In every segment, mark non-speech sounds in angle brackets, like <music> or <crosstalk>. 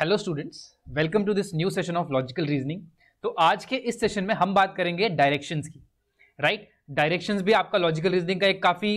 Hello students welcome to this new session of logical reasoning तो आज के इस सेशन में हम बात करेंगे डायरेक्शंस की राइट right? डायरेक्शंस भी आपका लॉजिकल रीजनिंग का एक काफ़ी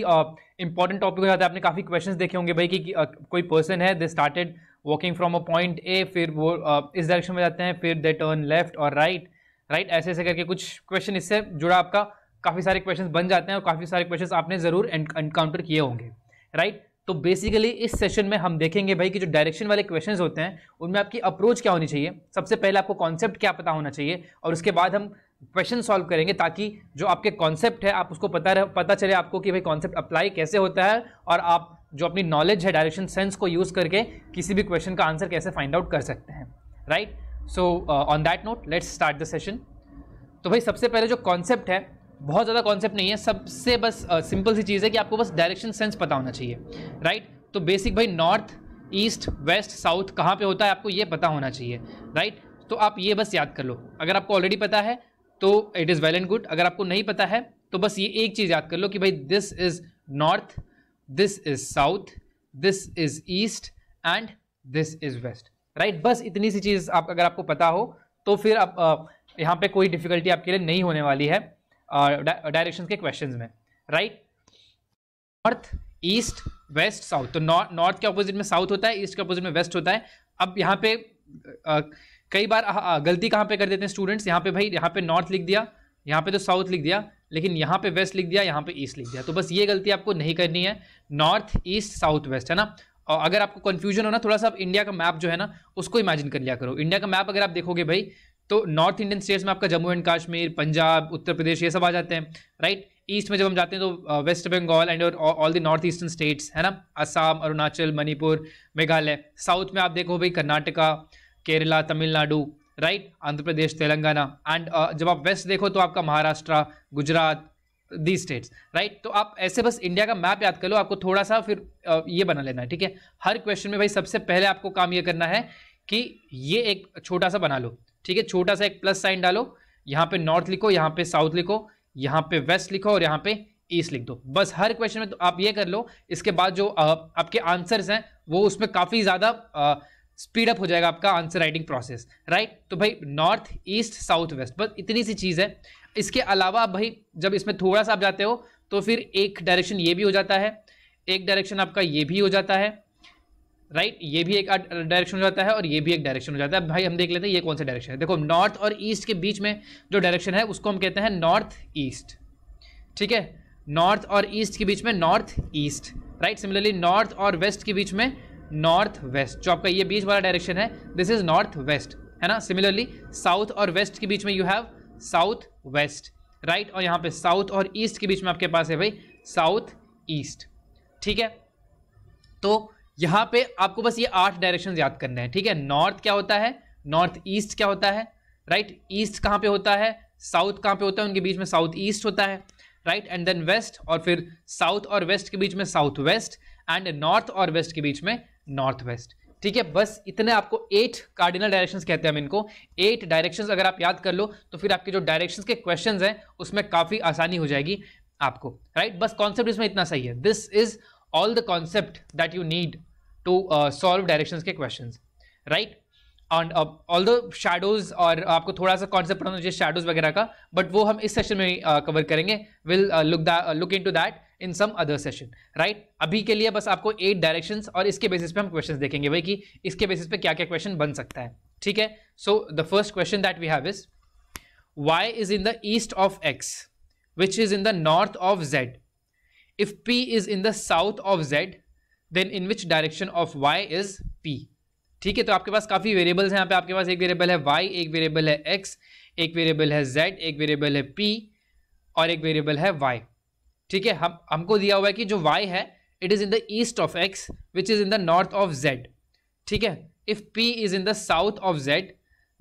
इंपॉर्टेंट टॉपिक हो जाता है आपने काफ़ी क्वेश्चंस देखे होंगे भाई कि, कि uh, कोई पर्सन है they started walking from a point A फिर वो uh, इस डायरेक्शन में जाते हैं फिर दे टर्न लेफ्ट और राइट राइट ऐसे ऐसे करके कुछ क्वेश्चन इससे जुड़ा आपका काफ़ी सारे क्वेश्चन बन जाते हैं और काफ़ी सारे क्वेश्चन आपने ज़रूर एनकाउंटर किए होंगे राइट right? तो बेसिकली इस सेशन में हम देखेंगे भाई कि जो डायरेक्शन वाले क्वेश्चन होते हैं उनमें आपकी अप्रोच क्या होनी चाहिए सबसे पहले आपको कॉन्सेप्ट क्या पता होना चाहिए और उसके बाद हम क्वेश्चन सॉल्व करेंगे ताकि जो आपके कॉन्सेप्ट है आप उसको पता रह, पता चले आपको कि भाई कॉन्सेप्ट अप्लाई कैसे होता है और आप जो अपनी नॉलेज है डायरेक्शन सेंस को यूज़ करके किसी भी क्वेश्चन का आंसर कैसे फाइंड आउट कर सकते हैं right so on that note let's start the session तो भाई सबसे पहले जो कॉन्सेप्ट है बहुत ज़्यादा कॉन्सेप्ट नहीं है सबसे बस सिंपल सी चीज़ है कि आपको बस डायरेक्शन सेंस पता होना चाहिए राइट तो बेसिक भाई नॉर्थ ईस्ट वेस्ट साउथ कहाँ पे होता है आपको ये पता होना चाहिए राइट तो आप ये बस याद कर लो अगर आपको ऑलरेडी पता है तो it is well and good अगर आपको नहीं पता है तो बस ये एक चीज़ याद कर लो कि भाई this is north this is south this is east and this is west right बस इतनी सी चीज़ आप अगर आपको पता हो तो फिर आप यहाँ पे कोई डिफ़िकल्टी आपके लिए नहीं होने वाली है डायरेक्शन के क्वेश्चन में right north east west south तो नॉर्थ के अपोजिट में साउथ होता है ईस्ट के अपोजिट में वेस्ट होता है अब यहाँ पे कई बार गलती कहाँ पे कर देते हैं स्टूडेंट्स यहाँ पे भाई यहाँ पे नॉर्थ लिख दिया यहाँ पे तो साउथ लिख दिया लेकिन यहाँ पे वेस्ट लिख दिया यहाँ पे ईस्ट लिख दिया तो बस ये गलती आपको नहीं करनी है नॉर्थ ईस्ट साउथ वेस्ट है ना और अगर आपको कन्फ्यूजन हो ना थोड़ा सा आप इंडिया का मैप जो है ना उसको इमेजिन कर लिया करो इंडिया का मैप अगर आप देखोगे भाई तो नॉर्थ इंडियन स्टेट्स में आपका जम्मू एंड कश्मीर पंजाब उत्तर प्रदेश ये सब आ जाते हैं राइट ईस्ट में जब हम जाते हैं तो West Bengal and all the north eastern states है ना असम अरुणाचल मणिपुर मेघालय साउथ में आप देखो भाई कर्नाटका केरला तमिलनाडु राइट आंध्र प्रदेश तेलंगाना एंड जब आप वेस्ट देखो तो आपका Maharashtra Gujarat the states right तो आप ऐसे बस इंडिया का मैप याद कर लो आपको थोड़ा सा फिर uh, ये बना लेना है ठीक है हर क्वेश्चन में भाई सबसे पहले आपको काम ये करना है कि ये एक छोटा सा बना लो ठीक है छोटा सा एक प्लस साइन डालो यहाँ पे नॉर्थ लिखो यहाँ पे साउथ लिखो यहाँ पे वेस्ट लिखो और यहाँ पे ईस्ट लिख दो बस हर क्वेश्चन में तो आप ये कर लो इसके बाद जो आपके आंसर्स हैं वो उसमें काफ़ी ज़्यादा स्पीड अप हो जाएगा आपका आंसर राइटिंग प्रोसेस राइट तो भाई नॉर्थ ईस्ट साउथ वेस्ट बस इतनी सी चीज़ है इसके अलावा भाई जब इसमें थोड़ा सा आप जाते हो तो फिर एक डायरेक्शन ये भी हो जाता है एक डायरेक्शन आपका ये भी हो जाता है राइट ये भी एक डायरेक्शन हो जाता है और ये भी एक डायरेक्शन हो जाता है भाई हम देख लेते हैं ये कौन सा डायरेक्शन है देखो नॉर्थ और ईस्ट के बीच में जो डायरेक्शन है उसको हम कहते हैं नॉर्थ ईस्ट ठीक है नॉर्थ और ईस्ट के बीच में north east right similarly north और वेस्ट के बीच में नॉर्थ वेस्ट जो आपका ये बीच वाला डायरेक्शन है दिस इज नॉर्थ वेस्ट है ना सिमिलरली साउथ और वेस्ट के बीच में you have south west right और यहाँ पे साउथ और ईस्ट के बीच में आपके पास है भाई साउथ ईस्ट ठीक है तो यहां पे आपको बस ये आठ डायरेक्शन याद करने हैं ठीक है नॉर्थ क्या होता है नॉर्थ ईस्ट क्या होता है राइट ईस्ट कहाँ पे होता है साउथ कहाँ पे होता है उनके बीच में साउथ ईस्ट होता है राइट एंड देन वेस्ट और फिर साउथ और वेस्ट के बीच में साउथ वेस्ट एंड नॉर्थ और वेस्ट के बीच में नॉर्थ वेस्ट ठीक है बस इतने आपको एट कार्डिनल डायरेक्शंस कहते हैं हम इनको एट डायरेक्शंस अगर आप याद कर लो तो फिर आपके जो डायरेक्शंस के क्वेश्चंस हैं उसमें काफ़ी आसानी हो जाएगी आपको राइट बस कॉन्सेप्ट इसमें इतना सही है this is all the concept that you need to uh, solve directions ke questions, right? And uh, all the shadows or aapko thoda sa concept पढ़ाना चाहिए shadows वगैरह ka but wo hum is session mein uh, cover karenge We'll uh, look that uh, look into that in some other session right अभी के लिए बस आपको eight directions और इसके बेसिस पे हम क्वेश्चंस देखेंगे भाई कि इसके बेसिस पे क्या क्या क्वेश्चन बन सकता है ठीक है so the first question that we have is Y is in the east of X which is in the north of Z if P is in the south of Z then in which direction of Y is P ठीक है तो आपके पास काफ़ी variables हैं यहाँ पे आपके पास एक वेरिएबल है वाई एक वेरिएबल है एक्स एक वेरिएबल है जेड एक वेरिएबल है पी और एक वेरिएबल है वाई ठीक है हम हमको दिया हुआ है कि जो वाई है it is in the east of X which is in the north of Z ठीक है if P is in the south of Z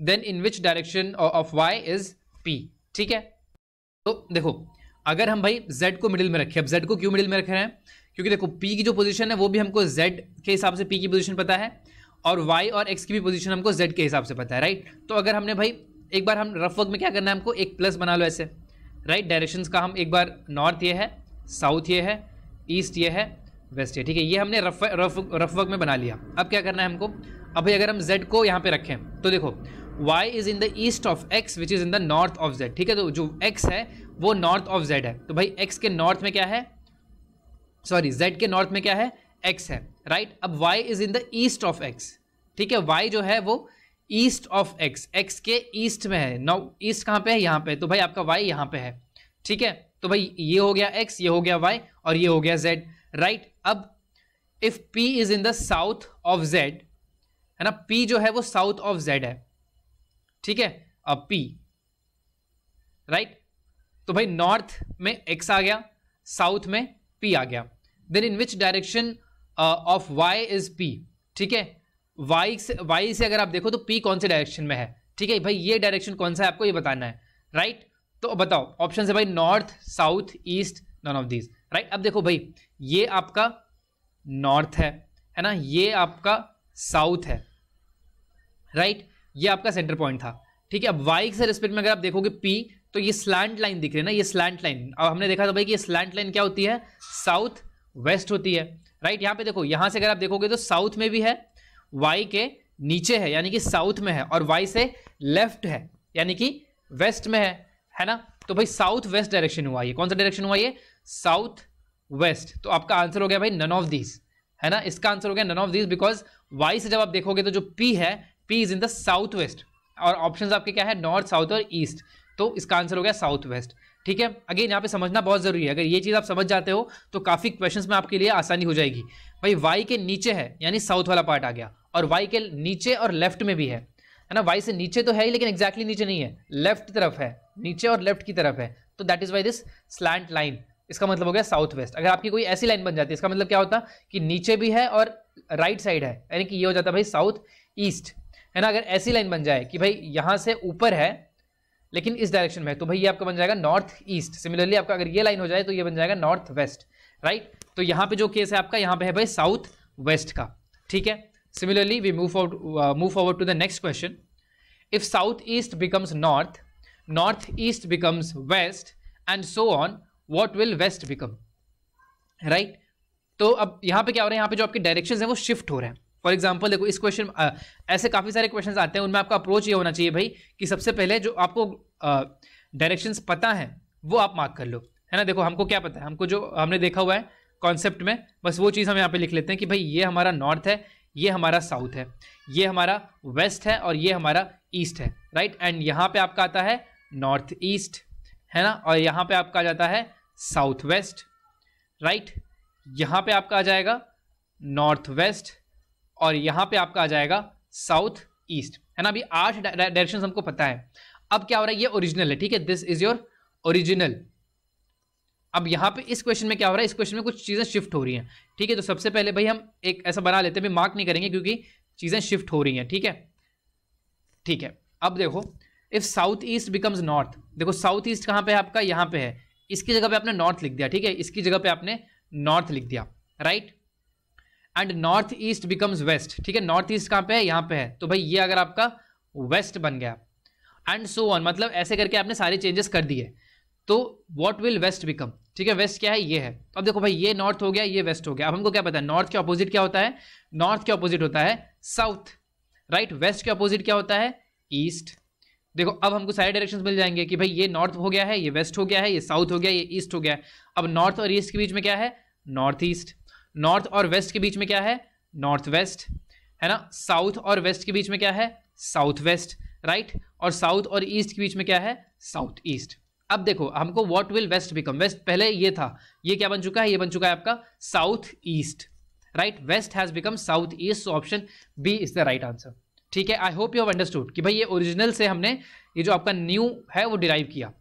then in which direction of Y is P ठीक है तो देखो अगर हम भाई जेड को मिडिल में रखें अब जेड को क्यों मिडिल में रख रहे हैं क्योंकि देखो पी की जो पोजीशन है वो भी हमको जेड के हिसाब से पी की पोजीशन पता है और वाई और एक्स की भी पोजीशन हमको जेड के हिसाब से पता है राइट तो अगर हमने भाई एक बार हम रफ वर्क में क्या करना है हमको एक प्लस बना लो ऐसे राइट डायरेक्शन का हम एक बार नॉर्थ ये है साउथ ये है ईस्ट ये है वेस्ट ये ठीक है ये हमने रफ रफ रफ वर्क में बना लिया अब क्या करना है हमको अब भाई अगर हम जेड को यहाँ पे रखें तो देखो y is in the east of x which is in the north of z ठीक है तो जो x है वो नॉर्थ ऑफ z है तो भाई x के नॉर्थ में क्या है सॉरी z के नॉर्थ में क्या है एक्स है राइट अब Y is in the east of X ठीक है वाई जो है वो ईस्ट ऑफ एक्स एक्स के ईस्ट में है नाउ ईस्ट कहाँ पे है यहाँ पे तो भाई आपका वाई यहाँ पे है ठीक है तो भाई ये हो गया एक्स ये हो गया वाई और ये हो गया जेड राइट अब if P is in the south of Z है ना पी जो है वो साउथ ऑफ जेड है ठीक है अब पी राइट right? तो भाई नॉर्थ में एक्स आ गया साउथ में पी आ गया then in which direction of Y is P ठीक है वाई से वाई से अगर आप देखो तो पी कौन से डायरेक्शन में है ठीक है भाई ये डायरेक्शन कौन सा है आपको ये बताना है राइट right? तो बताओ ऑप्शन है भाई north south east none of these right अब देखो भाई ये आपका नॉर्थ है है ना ये आपका साउथ है राइट right? ये आपका सेंटर पॉइंट था ठीक है अब वाई से रिस्पेक्ट में अगर आप देखोगे पी तो ये स्लैंड लाइन दिख रही है ना ये स्लैंड लाइन अब हमने देखा था भाई कि ये स्लैंड लाइन क्या होती है साउथ वेस्ट होती है राइट यहाँ पे देखो यहाँ से अगर आप देखोगे तो साउथ में भी है वाई के नीचे है यानी कि साउथ में है और वाई से लेफ्ट है यानी कि वेस्ट में है है ना तो भाई साउथ वेस्ट डायरेक्शन हुआ ये कौन सा डायरेक्शन हुआ ये साउथ वेस्ट तो आपका आंसर हो गया भाई नन ऑफ दीज है ना इसका आंसर हो गया none of these because Y से जब आप देखोगे तो जो पी है P is in the south west और ऑप्शन आपके क्या है नॉर्थ साउथ और ईस्ट तो इसका आंसर हो गया साउथ वेस्ट ठीक है अगेन यहाँ पे समझना बहुत जरूरी है अगर ये चीज़ आप समझ जाते हो तो काफ़ी क्वेश्चन में आपके लिए आसानी हो जाएगी भाई वाई के नीचे है यानी साउथ वाला पार्ट आ गया और वाई के नीचे और लेफ्ट में भी है है ना वाई से नीचे तो है ही लेकिन एक्जैक्टली exactly नीचे नहीं है लेफ्ट तरफ है नीचे और लेफ्ट की तरफ है तो that is Y this slant line इसका मतलब हो गया साउथ वेस्ट अगर आपकी कोई ऐसी लाइन बन जाती है इसका मतलब क्या होता कि नीचे भी है और राइट साइड है यानी कि ये हो जाता भाई साउथ ईस्ट है ना अगर ऐसी लाइन बन जाए कि भाई यहाँ से ऊपर है लेकिन इस डायरेक्शन में है तो भाई ये आपका बन जाएगा नॉर्थ ईस्ट सिमिलरली आपका अगर ये लाइन हो जाए तो ये बन जाएगा नॉर्थ वेस्ट राइट तो यहाँ पे जो केस है आपका यहाँ पे है भाई साउथ वेस्ट का ठीक है similarly we move out move forward to the next question if south east becomes north north east becomes west and so on what will west become right तो अब यहाँ पे क्या हो रहा है यहाँ पे जो आपके डायरेक्शन है वो शिफ्ट हो रहे हैं फॉर एग्जाम्पल देखो इस क्वेश्चन ऐसे काफ़ी सारे क्वेश्चन आते हैं उनमें आपका अप्रोच ये होना चाहिए भाई कि सबसे पहले जो आपको डायरेक्शन पता है वो आप मार्क कर लो है ना देखो हमको क्या पता है हमको जो हमने देखा हुआ है कॉन्सेप्ट में बस वो चीज़ हम यहाँ पे लिख लेते हैं कि भाई ये हमारा नॉर्थ है ये हमारा साउथ है ये हमारा वेस्ट है और ये हमारा ईस्ट है राइट एंड यहाँ पे आपका आता है नॉर्थ ईस्ट है ना और यहाँ पे आपका आ जाता है साउथ वेस्ट राइट यहाँ पे आपका आ जाएगा नॉर्थ वेस्ट और यहाँ पे आपका आ जाएगा साउथ ईस्ट है ना अभी आठ डायरेक्शन हमको पता है अब क्या हो रहा है ये ओरिजिनल है ठीक है दिस इज योर ओरिजिनल अब यहाँ पे इस क्वेश्चन में क्या हो रहा है इस क्वेश्चन में कुछ चीज़ें शिफ्ट हो रही हैं ठीक है तो सबसे पहले भाई हम एक ऐसा बना लेते हैं मार्क नहीं करेंगे क्योंकि चीज़ें शिफ्ट हो रही हैं ठीक है ठीक है अब देखो if south east becomes north देखो साउथ ईस्ट कहाँ पे है आपका यहाँ पे है इसकी जगह पे आपने नॉर्थ लिख दिया ठीक है इसकी जगह पे आपने नॉर्थ लिख दिया right and north east becomes west ठीक है नॉर्थ ईस्ट कहाँ पे है यहाँ पे है तो भाई ये अगर आपका वेस्ट बन गया एंड सो ऑन मतलब ऐसे करके आपने सारे चेंजेस कर दिए तो वॉट विल वेस्ट बिकम ठीक है वेस्ट क्या है ये है अब देखो भाई ये नॉर्थ हो गया ये वेस्ट हो गया अब हमको क्या पता है नॉर्थ के अपोजिट क्या होता है नॉर्थ के ऑपोजिट होता है साउथ राइट वेस्ट के अपोजिट क्या होता है ईस्ट देखो अब हमको सारे डायरेक्शंस मिल जाएंगे कि भाई ये नॉर्थ हो गया है ये वेस्ट हो गया है ये साउथ हो गया ये ईस्ट हो गया है अब नॉर्थ और ईस्ट के बीच में क्या है नॉर्थ ईस्ट नॉर्थ और वेस्ट के बीच में क्या है नॉर्थ वेस्ट है ना साउथ और वेस्ट के बीच में क्या है साउथ वेस्ट राइट और साउथ और ईस्ट के बीच में क्या है साउथ ईस्ट अब देखो हमको what will west become west पहले ये था ये क्या बन चुका है ये बन चुका है आपका south east right west has become south east option B is the right answer ठीक है I hope you have understood कि भाई ये ओरिजिनल से हमने ये जो आपका न्यू है वो डिराइव किया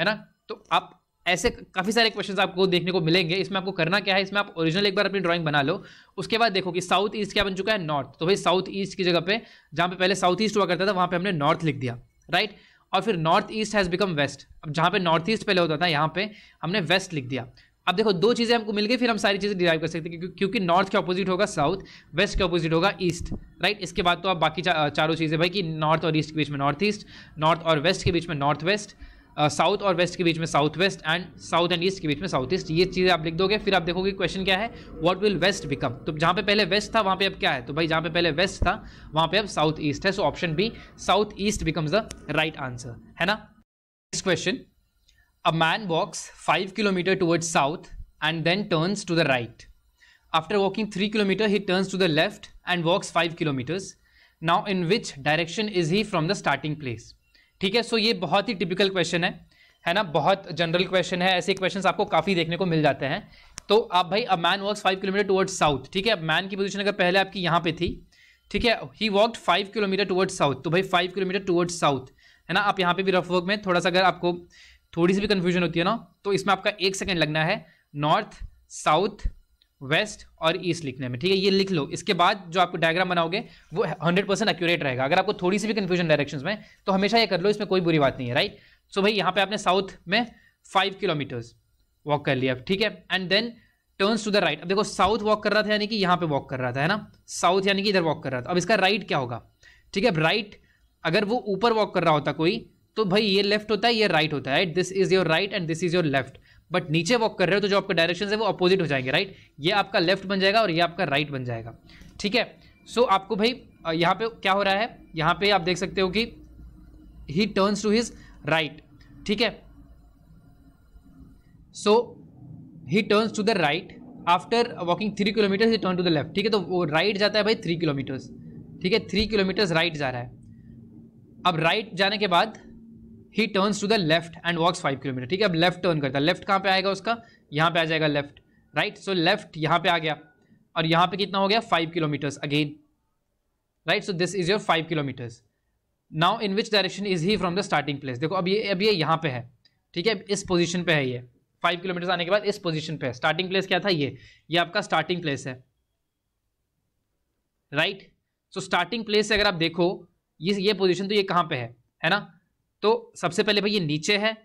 है ना तो आप ऐसे काफ़ी सारे क्वेश्चंस आपको देखने को मिलेंगे इसमें आपको करना क्या है इसमें आप ओरिजिनल एक बार अपनी ड्राइंग बना लो उसके बाद देखो कि साउथ ईस्ट क्या बन चुका है नॉर्थ तो भाई साउथ ईस्ट की जगह पे जहां पे पहले साउथ ईस्ट हुआ करता था वहां पे हमने नॉर्थ लिख दिया राइट और फिर north east has become west अब जहां पर नॉर्थ ईस्ट पहले होता था यहां पर हमने वेस्ट लिख दिया अब देखो दो चीज़ें हमको मिल गई फिर हम सारी चीज़ें डिराइव कर सकते हैं क्योंकि नॉर्थ के अपोजिट होगा साउथ वेस्ट के अपोजिट होगा ईस्ट राइट इसके बाद तो आप बाकी चारों चीज़ें भाई कि नॉर्थ और ईस्ट के बीच में नॉर्थ ईस्ट नॉर्थ और वेस्ट के बीच में नॉर्थ वेस्ट साउथ और वेस्ट के बीच में south west and south and east के बीच में साउथ ईस्ट ये चीज़ें आप लिख दोगे फिर आप देखोगे क्वेश्चन क्या है व्हाट विल वेस्ट बिकम तो जहाँ पे पहले वेस्ट था वहाँ पे अब क्या है तो भाई जहाँ पे पहले वेस्ट था वहाँ पे अब साउथ ईस्ट है so option B south east becomes the right answer है ना next question a man walks five kilometre towards south and then turns to the right after walking three kilometre he turns to the left and walks five kilometres now in which direction is he from the starting place ठीक है सो ये बहुत ही typical question है है ना बहुत general question है ऐसे क्वेश्चन आपको काफ़ी देखने को मिल जाते हैं तो आप भाई a man walks five kilometre towards south ठीक है मैन की पोजिशन अगर पहले आपकी यहाँ पे थी ठीक है he walk five kilometre towards south तो भाई फाइव किलोमीटर टुवर्ड्स साउथ है ना आप यहाँ पे भी रफ वर्क में थोड़ा सा अगर आपको थोड़ी सी भी कन्फ्यूजन होती है ना तो इसमें आपका एक सेकेंड लगना है नॉर्थ साउथ वेस्ट और ईस्ट लिखने में ठीक है ये लिख लो इसके बाद जो आपको डायग्राम बनाओगे वो 100 परसेंट एक्यूरेट रहेगा अगर आपको थोड़ी सी भी कंफ्यूजन डायरेक्शन में तो हमेशा ये कर लो इसमें कोई बुरी बात नहीं है राइट सो भाई यहाँ पे आपने साउथ में फाइव किलोमीटर्स वॉक कर लिया ठीक है and then turns to the right अब देखो साउथ वॉक कर रहा था यानी कि यहाँ पे वॉक कर रहा था है ना साउथ यानी कि इधर वॉक कर रहा था अब इसका राइट क्या होगा ठीक है राइट अगर वो ऊपर वॉक कर रहा होता कोई तो भाई ये लेफ्ट होता है ये राइट होता है right this is your right and this is your left but नीचे वॉक कर रहे हो तो जो आपका डायरेक्शन है वो अपोजिट हो जाएंगे राइट ये आपका लेफ्ट बन जाएगा और ये आपका राइट बन जाएगा ठीक है सो so, आपको भाई यहाँ पे क्या हो रहा है यहाँ पे आप देख सकते हो कि he turns to his right ठीक है so he turns to the right after walking three kilometres he turn to the left ठीक है तो वो राइट right जाता है भाई थ्री किलोमीटर्स ठीक है थ्री किलोमीटर्स राइट जा रहा है अब राइट right जाने के बाद he turns to the left and walks five kilometre ठीक है अब लेफ्ट टर्न करता है लेफ्ट कहाँ पे आएगा उसका यहाँ पे आ जाएगा लेफ्ट राइट सो लेफ्ट यहाँ पे आ गया और यहाँ पे कितना हो गया five kilometres again right so this is your five kilometres now in which direction is he from the starting place देखो अब ये अब ये यहाँ पे है ठीक है इस पोजिशन पे है ये फाइव किलोमीटर्स आने के बाद इस पोजिशन पे है स्टार्टिंग प्लेस क्या था ये ये आपका स्टार्टिंग प्लेस है राइट सो स्टार्टिंग प्लेस से अगर आप देखो ये ये पोजिशन तो ये कहाँ पे है है ना तो सबसे पहले भाई ये नीचे है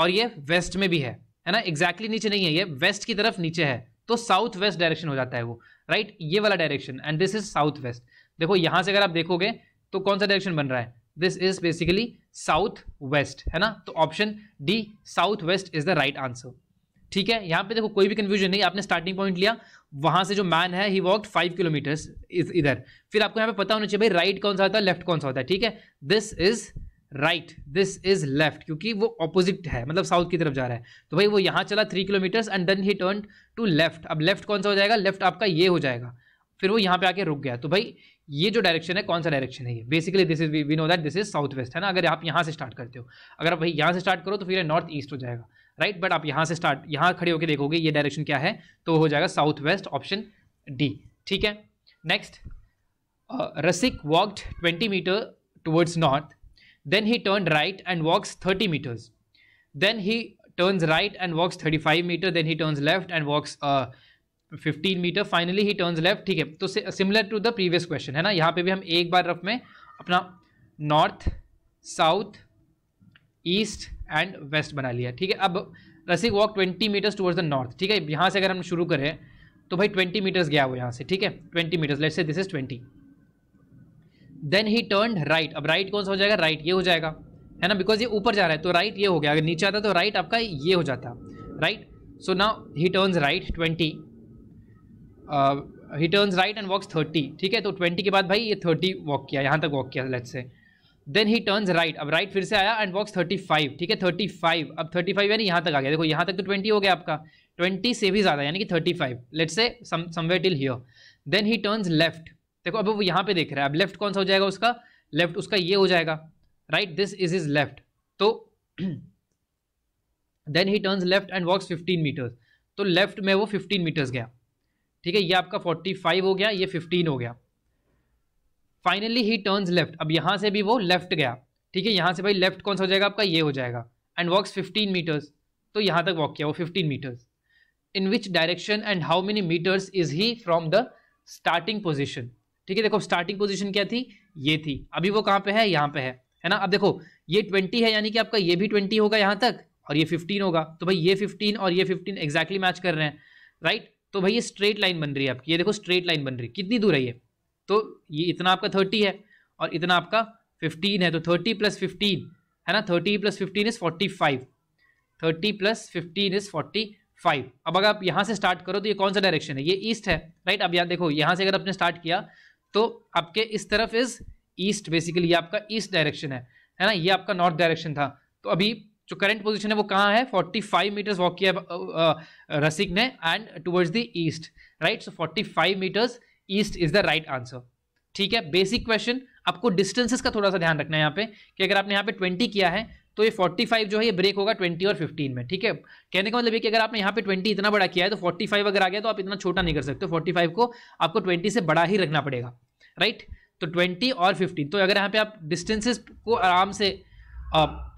और ये वेस्ट में भी है है ना एग्जैक्टली exactly नीचे नहीं है ये वेस्ट की तरफ नीचे है तो साउथ वेस्ट डायरेक्शन हो जाता है वो राइट ये वाला direction and this is south west देखो यहां से अगर आप देखोगे तो कौन सा डायरेक्शन बन रहा है this is basically south west है ना तो option D south west is the right answer ठीक है यहाँ पे देखो कोई भी कंफ्यूजन नहीं आपने स्टार्टिंग पॉइंट लिया वहां से जो मैन है ही वॉक फाइव किलोमीटर्स इधर फिर आपको यहाँ पे पता होना चाहिए भाई राइट कौन सा होता है लेफ्ट कौन सा होता है ठीक है this is right this is left क्योंकि वो ऑपोजिट है मतलब साउथ की तरफ जा रहा है तो भाई वो यहाँ चला three kilometres and then he turn to left अब लेफ्ट कौन सा हो जाएगा लेफ्ट आपका ये हो जाएगा फिर वो यहाँ पे आके रुक गया तो भाई ये जो डायरेक्शन है कौन सा डायरेक्शन है ये basically this is we know that this is south west है ना अगर आप यहाँ से स्टार्ट करते हो अगर आप भाई यहाँ से स्टार्ट करो तो फिर नॉर्थ ईस्ट हो जाएगा राइट right? बट आप यहाँ से स्टार्ट यहाँ खड़े होकर देखोगे ये डायरेक्शन क्या है तो हो जाएगा साउथ वेस्ट ऑप्शन डी ठीक है next Rasik walked twenty metre towards north Then he turned right and walks 30 meters. Then he turns right and walks 35 meter. Then he turns left and walks uh, 15 metre finally he turn left ठीक है तो similar to the previous question है ना यहाँ पे भी हम एक बार रफ में अपना north south east and west बना लिया ठीक है अब Rasik walk 20 metres towards the north ठीक है यहाँ से अगर हम शुरू करें तो भाई 20 मीटर्स गया वो यहाँ से ठीक है 20 metres let's say this is 20 then he turn right अब राइट कौन सा हो जाएगा राइट ये हो जाएगा है ना बिकॉज ये ऊपर जा रहा है तो राइट ये हो गया अगर नीचे आता तो राइट आपका ये हो जाता राइट सो ना he turn right twenty he turn right and walks thirty ठीक है तो ट्वेंटी के बाद भाई ये थर्टी वॉक किया यहाँ तक वॉक किया let's say then he turn right अब राइट right फिर से आया एंड वॉक्स थर्टी फाइव ठीक है थर्टी फाइव अब थर्टी फाइव यानी यहाँ तक आ गया देखो यहाँ तक तो ट्वेंटी हो गया आपका ट्वेंटी से भी ज़्यादा यानी कि thirty five let's say somewhere till here then he turn left देखो अब वो यहाँ पे देख रहा है अब लेफ्ट कौन सा हो जाएगा उसका लेफ्ट उसका ये हो जाएगा right this is is left तो then he turns left and walks 15 metres तो लेफ्ट में वो 15 मीटर्स गया ठीक है ये आपका 45 हो गया ये 15 हो गया फाइनली ही टर्न्स लेफ्ट अब यहाँ से भी वो लेफ्ट गया ठीक है यहाँ से भाई लेफ्ट कौन सा हो जाएगा आपका ये हो जाएगा एंड वॉक्स फिफ्टीन मीटर्स तो यहाँ तक वॉक किया वो fifteen metres in which direction and how many metres is he from the starting position ठीक है देखो स्टार्टिंग पोजिशन क्या थी ये थी अभी वो कहाँ पे है यहाँ पे है है ना अब देखो ये ट्वेंटी है यानी कि आपका ये भी ट्वेंटी होगा यहाँ तक और ये फिफ्टीन होगा तो भाई ये फिफ्टीन और ये फिफ्टीन एक्जैक्टली मैच कर रहे हैं राइट तो भाई ये स्ट्रेट लाइन बन रही है आपकी ये देखो स्ट्रेट लाइन बन रही है कितनी दूर है ये तो ये इतना आपका थर्टी है और इतना आपका फिफ्टीन है तो थर्टी प्लस फिफ्टीन है ना thirty plus fifteen is forty five thirty plus fifteen is forty five अब अगर आप यहाँ से स्टार्ट करो तो ये कौन सा डायरेक्शन है ये ईस्ट है राइट अब यहाँ देखो यहाँ से अगर आपने स्टार्ट किया तो आपके इस तरफ इज ईस्ट बेसिकली आपका ईस्ट डायरेक्शन है है ना ये आपका नॉर्थ डायरेक्शन था तो अभी जो करंट पोजीशन है वो कहाँ है 45 मीटर्स वॉक किया रसिक ने and towards the east right so 45 metres east is the right answer ठीक है बेसिक क्वेश्चन आपको डिस्टेंसेस का थोड़ा सा ध्यान रखना है यहाँ पे कि अगर आपने यहाँ पे 20 किया है तो ये 45 जो है ये ब्रेक होगा 20 और 15 में ठीक है कहने का मतलब ये कि अगर आपने यहाँ पे 20 इतना बड़ा किया है तो 45 अगर आ गया तो आप इतना छोटा नहीं कर सकते 45 को आपको 20 से बड़ा ही रखना पड़ेगा राइट तो 20 और 15 तो अगर यहाँ पे आप डिस्टेंसेस को आराम से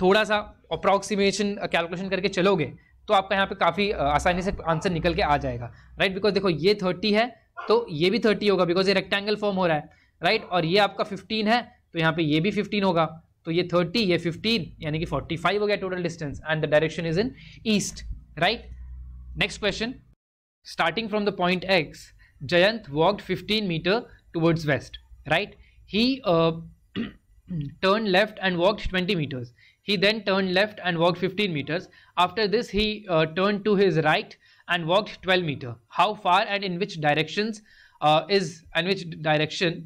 थोड़ा सा अप्रॉक्सीमेशन कैलकुलेशन करके चलोगे तो आपका यहाँ पे काफ़ी आसानी से आंसर निकल के आ जाएगा राइट बिकॉज देखो ये थर्टी है तो ये भी थर्टी होगा बिकॉज ये रेक्टेंगल फॉर्म हो रहा है राइट और ये आपका फिफ्टीन है तो यहाँ पे ये भी फिफ्टीन होगा तो ये 30 ये 15 यानी कि 45 हो गया total distance and the direction is in east right next question starting from the point X Jayant walked 15 meter towards west right he turned left and walked 20 meters. He then turned left and walked 15 meters. After this, he uh, turned to his right and walked 12 meter. How far and in which directions uh, is and which direction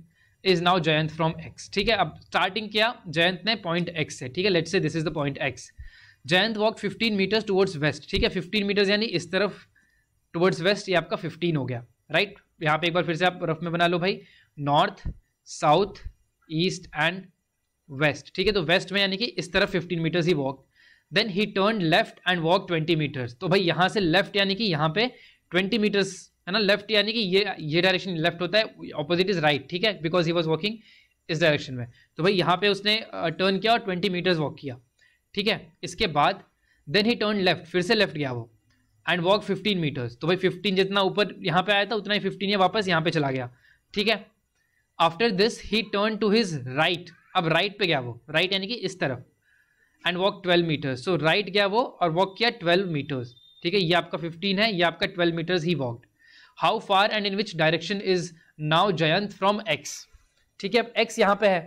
is now Jayant from X ठीक है अब starting किया जयंत ने point x से ठीक है let's say this is the point X Jayant walk 15 meters towards west ठीक है 15 मीटर्स यानी इस तरफ टुवर्ड्स वेस्ट ये आपका 15 हो गया राइट right? यहाँ पे एक बार फिर से आप रफ में बना लो भाई north south east and west ठीक है तो वेस्ट में यानी कि इस तरफ 15 meters he walk then he turn left and walk 20 meters तो भाई यहाँ से लेफ्ट यानी कि यहाँ पे 20 मीटर्स है ना लेफ्ट यानी कि ये ये डायरेक्शन लेफ्ट होता है ऑपोजिट इज राइट ठीक है बिकॉज ही वॉज वॉकिंग इस डायरेक्शन में तो भाई यहाँ पे उसने टर्न किया और ट्वेंटी मीटर्स वॉक किया ठीक है इसके बाद देन ही टर्न लेफ्ट फिर से लेफ्ट गया वो एंड वॉक फिफ्टीन मीटर्स तो भाई फिफ्टीन जितना ऊपर यहाँ पे आया था उतना ही फिफ्टीन या वापस यहाँ पे चला गया ठीक है after this he turn to his right अब राइट right पे गया वो राइट यानी कि इस तरफ and walk twelve meters so right गया वो और वॉक किया ट्वेल्व मीटर्स ठीक है ये आपका फिफ्टीन है ये आपका twelve meters he walked how far and in which direction is now Jayant from X ठीक है अब एक्स यहाँ पे है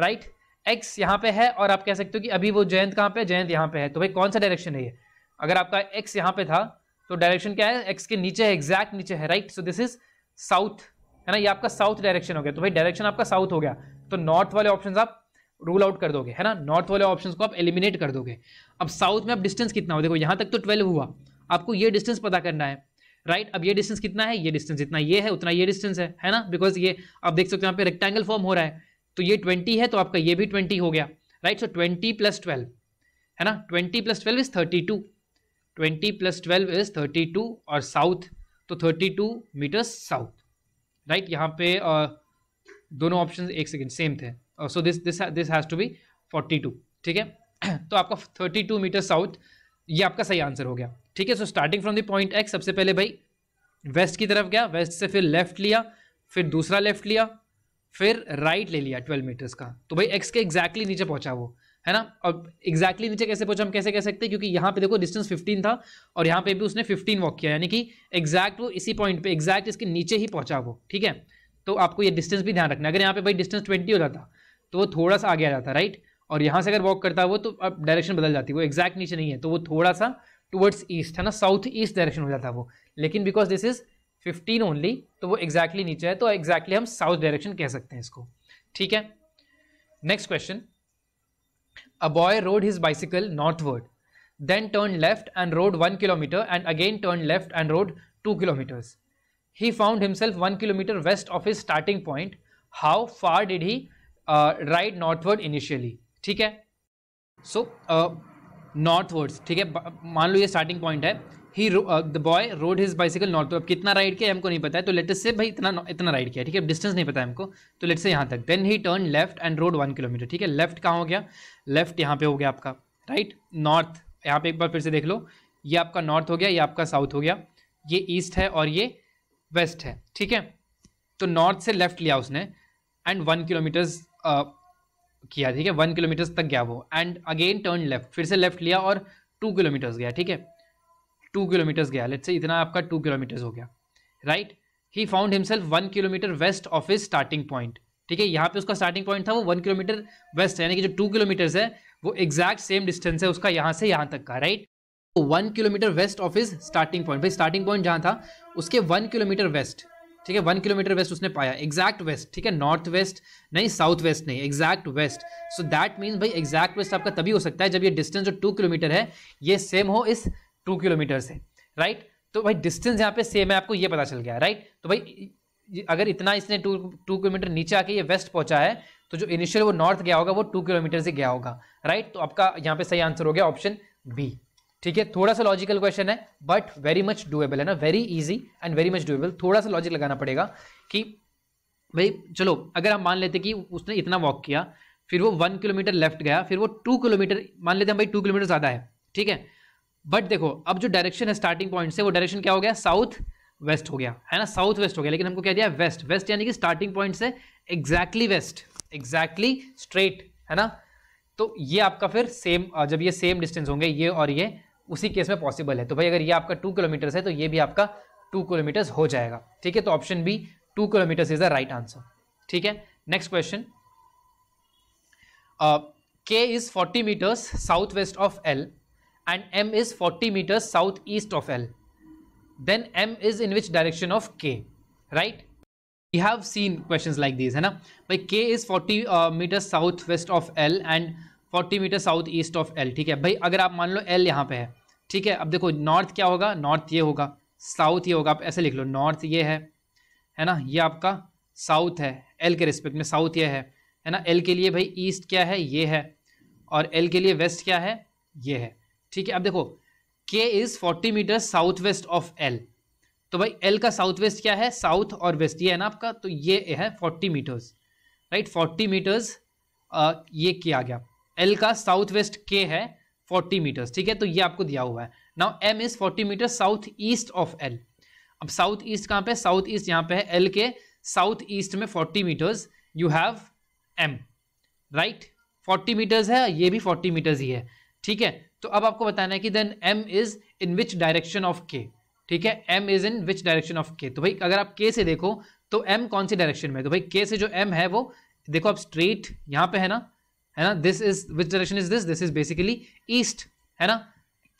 राइट एक्स यहाँ पे है और आप कह सकते हो कि अभी वो जयंत कहाँ पे है जयंत यहाँ पे है तो भाई कौन सा डायरेक्शन है ये अगर आपका एक्स यहाँ पे था तो डायरेक्शन क्या है एक्स के नीचे है एग्जैक्ट नीचे है right so this is south है ना ये आपका साउथ डायरेक्शन हो गया तो भाई डायरेक्शन आपका साउथ हो गया तो नॉर्थ वाले ऑप्शन आप रूल आउट कर दोगे है ना नॉर्थ वाले ऑप्शन को आप एलिमिनेट कर दोगे अब साउथ में अब डिस्टेंस कितना हो देखो यहाँ तक तो ट्वेल्व हुआ आपको ये डिस्टेंस पता करना है राइट अब ये डिस्टेंस कितना है ये डिस्टेंस जितना ये है उतना ये डिस्टेंस है है ना बिकॉज ये आप देख सकते हो यहाँ पे रेक्टेंगल फॉर्म हो रहा है तो ये ट्वेंटी है तो आपका ये भी ट्वेंटी हो गया right so twenty plus twelve है ना twenty plus twelve is thirty two twenty plus twelve is thirty two और साउथ तो thirty two meters south right यहाँ पे uh, दोनों ऑप्शन एक सेकेंड सेम थे so this this this has to be forty two ठीक है <clears throat> तो आपका थर्टी टू मीटर साउथ ये आपका सही आंसर हो गया ठीक है so starting from the point X सबसे पहले भाई वेस्ट की तरफ गया वेस्ट से फिर लेफ्ट लिया फिर दूसरा लेफ्ट लिया फिर राइट ले लिया ट्वेल्व मीटर्स का तो भाई एक्स के एग्जैक्टली नीचे पहुंचा वो है ना और एग्जैक्टली नीचे कैसे पहुंचा हम कैसे कह सकते हैं क्योंकि यहाँ पे देखो डिस्टेंस 15 था और यहाँ पे भी उसने 15 वॉक किया यानी कि एग्जैक्ट वो इसी पॉइंट पे एग्जैक्ट इसके नीचे ही पहुंचा वो ठीक है तो आपको ये डिस्टेंस भी ध्यान रखना अगर यहाँ पे भाई डिस्टेंस 20 हो जाता तो वो थोड़ा सा आगे आ जाता राइट और यहाँ से अगर वॉक करता वो तो अब डायरेक्शन बदल जाती वो एग्जैक्ट नीचे नहीं है तो वो थोड़ा सा टूवर्ड्स ईस्ट है ना साउथ ईस्ट डायरेक्शन हो जाता वो लेकिन बिकॉज दिस इज 15 ओनली तो वो एग्जैक्टली exactly नीचे है तो एग्जैक्टली exactly हम साउथ डायरेक्शन कह सकते हैं इसको ठीक है next question a boy rode his bicycle northward then turn left and rode one kilometer and again turn left and rode two kilometers he found himself one kilometer west of his starting point how far did he ride northward initially ठीक है so so, uh, northwards ठीक है मान लो ये starting point है he the boy rode his bicycle north अब कितना राइड किया हमको नहीं पता है तो लेटेस्ट से भाई इतना इतना राइड किया ठीक है डिस्टेंस नहीं पता है हमको तो लेट से यहाँ तक then he turn left and rode one kilometer ठीक है लेफ्ट कहाँ हो गया लेफ्ट यहाँ पे हो गया आपका राइट नॉर्थ यहाँ पे एक बार फिर से देख लो ये आपका नॉर्थ हो गया ये आपका साउथ हो गया ये ईस्ट है और ये वेस्ट है ठीक है तो नॉर्थ से लेफ्ट लिया उसने एंड वन किलोमीटर्स किया ठीक है वन किलोमीटर्स तक गया वो एंड अगेन टर्न लेफ्ट फिर से लेफ्ट लिया और टू किलोमीटर्स गया ठीक है टू किलोमीटर्स गया लेट से इतना आपका टू किलोमीटर्स हो गया right he found himself one kilometer west of his starting point ठीक है यहाँ पे उसका स्टार्टिंग पॉइंट था वो वन किलोमीटर वेस्ट यानी कि जो टू किलोमीटर्स है वो एग्जैक्ट सेम डिस्टेंस है उसका यहाँ से यहाँ तक का right one kilometer west of his starting point भाई स्टार्टिंग पॉइंट जहाँ था उसके वन किलोमीटर वेस्ट ठीक है वन किलोमीटर वेस्ट उसने पाया एग्जैक्ट वेस्ट ठीक है नॉर्थ वेस्ट नहीं साउथ वेस्ट नहीं exact west so that means भाई एग्जैक्ट वेस्ट आपका तभी हो सकता है जब ये डिस्टेंस जो टू किलोमीटर है ये सेम हो इस टू किलोमीटर से राइट right? तो भाई डिस्टेंस यहाँ पे सेम है आपको ये पता चल गया राइट right? तो भाई अगर इतना इसने टू टू किलोमीटर नीचे आके ये वेस्ट पहुंचा है तो जो इनिशियल वो नॉर्थ गया होगा वो टू किलोमीटर से गया होगा राइट right? तो आपका यहाँ पे सही आंसर हो गया ऑप्शन बी ठीक है थोड़ा सा लॉजिकल क्वेश्चन है बट वेरी मच डूएबल है ना very easy and very much doable थोड़ा सा लॉजिक लगाना पड़ेगा कि भाई चलो अगर हम मान लेते कि उसने इतना वॉक किया फिर वो वन किलोमीटर लेफ्ट गया फिर वो टू किलोमीटर मान लेते हैं भाई टू किलोमीटर ज़्यादा है ठीक है बट देखो अब जो डायरेक्शन है स्टार्टिंग पॉइंट से वो डायरेक्शन क्या हो गया साउथ वेस्ट हो गया है ना साउथ वेस्ट हो गया लेकिन हमको क्या दिया वेस्ट वेस्ट यानी कि स्टार्टिंग पॉइंट से एग्जैक्टली वेस्ट एग्जैक्टली स्ट्रेट है ना तो ये आपका फिर सेम जब ये सेम डिस्टेंस होंगे ये और ये उसी केस में पॉसिबल है तो भाई अगर ये आपका टू किलोमीटर्स है तो ये भी आपका टू किलोमीटर्स हो जाएगा ठीक है तो option B two kilometers is the right answer ठीक है next question K is forty meters south west of L and M is forty meters south east of L then M is in which direction of K right we have seen questions like these है ना भाई k is 40 uh, meters southwest of l and forty meter south east of L ठीक है भाई अगर आप मान लो L यहाँ पे है ठीक है अब देखो नॉर्थ क्या होगा नॉर्थ ये होगा साउथ ये होगा आप ऐसे लिख लो नॉर्थ ये है है ना ये आपका साउथ है एल के रिस्पेक्ट में साउथ ये है है ना एल के लिए भाई ईस्ट क्या है ये है और एल के लिए वेस्ट क्या है ये है ठीक है अब देखो K is forty meter south west of L तो भाई एल का साउथ वेस्ट क्या है साउथ और वेस्ट ये है ना आपका तो ये है forty meters right forty meters ये किया गया एल का साउथ वेस्ट के है 40 मीटर्स ठीक है तो ये आपको दिया हुआ है now M is 40 meter south east of L अब साउथ ईस्ट कहाँ पे साउथ ईस्ट यहाँ पे है एल के साउथ ईस्ट में 40 meters you have M right 40 meters है ये भी 40 मीटर्स ही है ठीक है तो अब आपको बताना है कि then M is in which direction of K ठीक है M is in which direction of K तो भाई अगर आप के से देखो तो एम कौन सी डायरेक्शन में तो भाई के से जो एम है वो देखो आप स्ट्रेट यहाँ पे है ना है ना this is which direction is this this is basically east है ना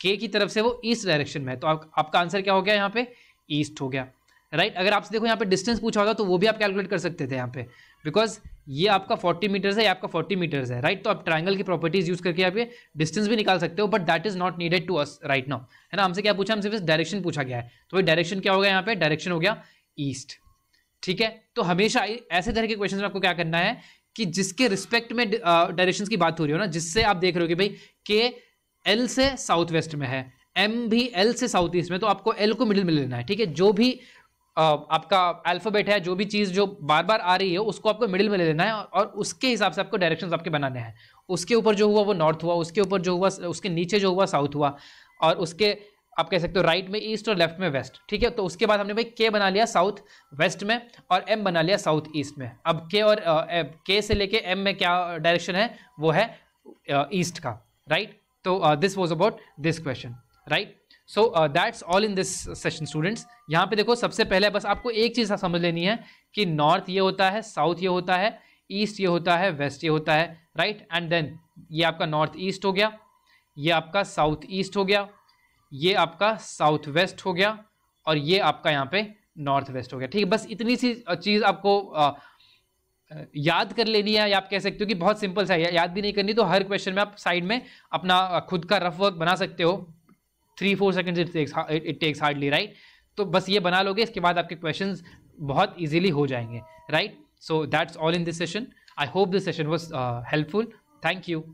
के की तरफ से वो ईस्ट डायरेक्शन में है तो आप, आपका आंसर क्या हो गया यहाँ पे ईस्ट हो गया राइट right? अगर आपसे देखो यहाँ पे डिस्टेंस पूछा होगा तो वो भी आप कैलकुलेट कर सकते थे यहाँ पे बिकॉज ये आपका 40 मीटर्स है ये आपका 40 मीटर्स है राइट right? तो आप ट्राइंगल की प्रॉपर्टीज यूज करके आप ये डिस्टेंस भी निकाल सकते हो but that is not needed to us right now है ना हमसे क्या पूछा हमसे डायरेक्शन पूछा गया है तो भाई डायरेक्शन क्या हो गया यहाँ पे डायरेक्शन हो गया ईस्ट ठीक है तो हमेशा ऐसे तरह के क्वेश्चन में आपको क्या करना है कि जिसके रिस्पेक्ट में डायरेक्शंस की बात हो रही हो ना जिससे आप देख रहे हो कि भाई के एल से साउथ वेस्ट में है एम भी एल से साउथ ईस्ट में तो आपको एल को मिडिल में लेना है ठीक है जो भी आपका अल्फाबेट है जो भी चीज़ जो बार बार आ रही है उसको आपको मिडिल में ले लेना है और उसके हिसाब से आपको डायरेक्शन आपके बनाने हैं उसके ऊपर जो हुआ वो नॉर्थ हुआ उसके ऊपर जो हुआ उसके नीचे जो हुआ साउथ हुआ और उसके आप कह सकते हो राइट में ईस्ट और लेफ्ट में वेस्ट ठीक है तो उसके बाद हमने भाई के बना लिया साउथ वेस्ट में और एम बना लिया साउथ ईस्ट में अब के और के से लेके एम में क्या डायरेक्शन है वो है ईस्ट का राइट तो this was about this question right so that's all in this session students यहाँ पे देखो सबसे पहले बस आपको एक चीज़ समझ लेनी है कि नॉर्थ ये होता है साउथ ये होता है ईस्ट ये होता है वेस्ट ये होता है राइट एंड देन ये आपका नॉर्थ ईस्ट हो गया ये आपका साउथ ईस्ट हो गया ये आपका साउथ वेस्ट हो गया और ये आपका यहाँ पे नॉर्थ वेस्ट हो गया ठीक है बस इतनी सी चीज़ आपको आ, याद कर लेनी है या आप कह सकते हो कि बहुत सिंपल सा है याद भी नहीं करनी तो हर क्वेश्चन में आप साइड में अपना खुद का रफ वर्क बना सकते हो three four second it takes hardly right तो बस ये बना लोगे इसके बाद आपके क्वेश्चन बहुत ईजिली हो जाएंगे right so that's all in this session I hope this session was helpful thank you